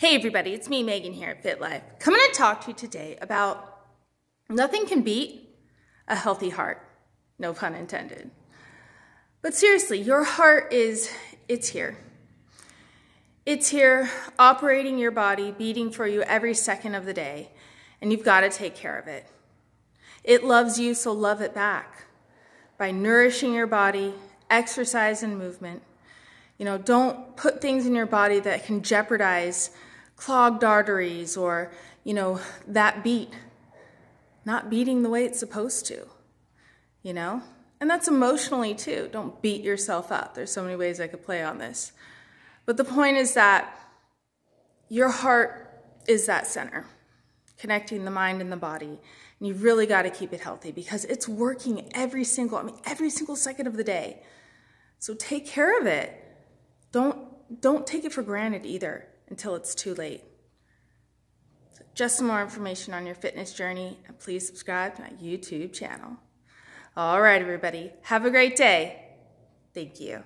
Hey everybody, it's me, Megan here at FitLife. Coming to talk to you today about nothing can beat a healthy heart. No pun intended. But seriously, your heart is, it's here. It's here operating your body, beating for you every second of the day, and you've got to take care of it. It loves you, so love it back by nourishing your body, exercise and movement. You know, don't put things in your body that can jeopardize clogged arteries or, you know, that beat not beating the way it's supposed to, you know? And that's emotionally too. Don't beat yourself up. There's so many ways I could play on this. But the point is that your heart is that center, connecting the mind and the body. And you really got to keep it healthy because it's working every single, I mean, every single second of the day. So take care of it. Don't, don't take it for granted either until it's too late. So just some more information on your fitness journey, and please subscribe to my YouTube channel. All right, everybody, have a great day. Thank you.